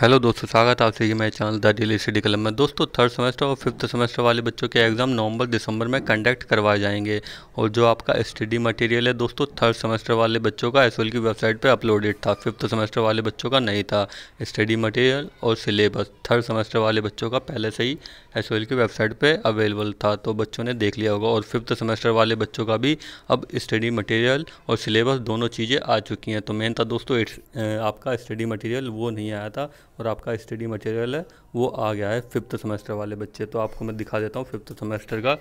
hello दोस्तों स्वागत है आप सभी मेरे चैनल द डेली स्टडी कलम में दोस्तों थर्ड सेमेस्टर और फिफ्थ सेमेस्टर वाले बच्चों के एग्ज़ाम नवंबर दिसंबर में कंडक्ट करवाए जाएंगे और जो आपका स्टडी मटेरियल है दोस्तों थर्ड सेमेस्टर वाले बच्चों का एस की वेबसाइट पर अपलोडेड था फिफ्थ सेमेस्टर वाले बच्चों का नहीं था स्टडी मटेरियल और सिलेबस थर्ड सेमेस्टर वाले बच्चों का पहले से ही एस की वेबसाइट पर अवेलेबल था तो बच्चों ने देख लिया होगा और फिफ्थ सेमेस्टर वाले बच्चों का भी अब स्टडी मटेरियल और सिलेबस दोनों चीज़ें आ चुकी हैं तो मेन था दोस्तों आपका स्टडी मटेरियल वो नहीं आया था और आपका स्टडी मटेरियल है वो आ गया है फिफ्थ सेमेस्टर वाले बच्चे तो आपको मैं दिखा देता हूँ फिफ्थ सेमेस्टर का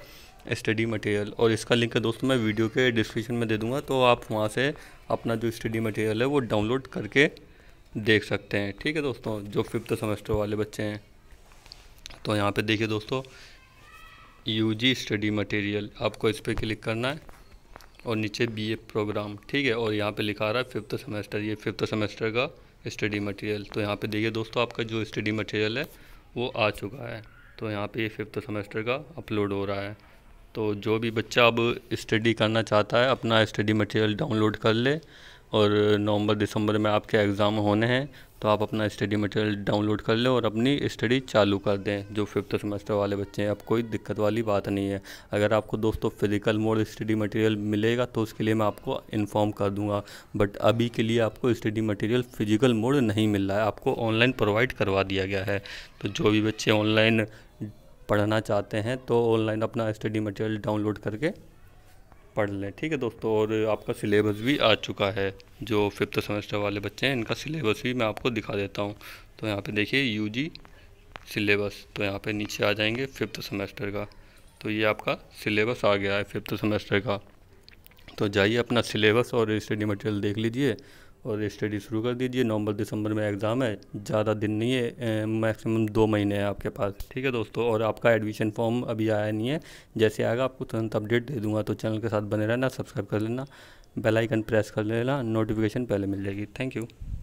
स्टडी मटेरियल और इसका लिंक है दोस्तों मैं वीडियो के डिस्क्रिप्शन में दे दूँगा तो आप वहाँ से अपना जो स्टडी मटेरियल है वो डाउनलोड करके देख सकते हैं ठीक है दोस्तों जो फिफ्थ सेमेस्टर वाले बच्चे हैं तो यहाँ पे देखिए दोस्तों यू स्टडी मटेरियल आपको इस पर क्लिक करना है और नीचे बी प्रोग्राम ठीक है और यहाँ पे लिखा रहा है फिफ्थ सेमेस्टर ये फिफ्थ सेमेस्टर का स्टडी मटेरियल तो यहाँ पे देखिए दोस्तों आपका जो स्टडी मटेरियल है वो आ चुका है तो यहाँ पे ये फिफ्थ सेमेस्टर का अपलोड हो रहा है तो जो भी बच्चा अब स्टडी करना चाहता है अपना स्टडी मटेरियल डाउनलोड कर ले और नवंबर दिसंबर में आपके एग्ज़ाम होने हैं तो आप अपना स्टडी मटेरियल डाउनलोड कर लें और अपनी स्टडी चालू कर दें जो फिफ्थ सेमेस्टर वाले बच्चे हैं अब कोई दिक्कत वाली बात नहीं है अगर आपको दोस्तों फिजिकल मोड स्टडी मटेरियल मिलेगा तो उसके लिए मैं आपको इन्फॉर्म कर दूंगा बट अभी के लिए आपको स्टडी मटेरियल फिजिकल मोड नहीं मिल रहा है आपको ऑनलाइन प्रोवाइड करवा दिया गया है तो जो भी बच्चे ऑनलाइन पढ़ना चाहते हैं तो ऑनलाइन अपना स्टडी मटेरियल डाउनलोड करके पढ़ लें ठीक है दोस्तों और आपका सिलेबस भी आ चुका है जो फिफ्थ सेमेस्टर वाले बच्चे हैं इनका सिलेबस भी मैं आपको दिखा देता हूँ तो यहाँ पे देखिए यूजी सिलेबस तो यहाँ पे नीचे आ जाएंगे फिफ्थ सेमेस्टर का तो ये आपका सिलेबस आ गया है फिफ्थ सेमेस्टर का तो जाइए अपना सिलेबस और स्टडी मटेरियल देख लीजिए और स्टडी शुरू कर दीजिए नवंबर दिसंबर में एग्ज़ाम है ज़्यादा दिन नहीं है मैक्सिमम दो महीने हैं आपके पास ठीक है दोस्तों और आपका एडमिशन फॉर्म अभी आया नहीं है जैसे आएगा आपको तुरंत अपडेट दे दूंगा तो चैनल के साथ बने रहना सब्सक्राइब कर लेना बेल आइकन प्रेस कर लेना नोटिफिकेशन पहले मिल जाएगी थैंक यू